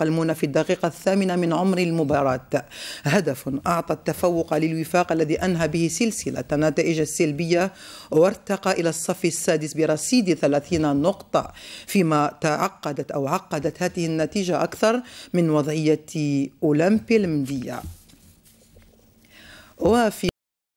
قلمون في الدقيقة الثامنة من عمر المباراة هدف أعطى التفوق للوفاق الذي أنهى به سلسلة النتائج السلبية وارتقى إلى الصف السادس برصيد 30 نقطة فيما تعقدت أو عقدت هذه النتيجة أكثر من وضعية أولمبي المندية وفي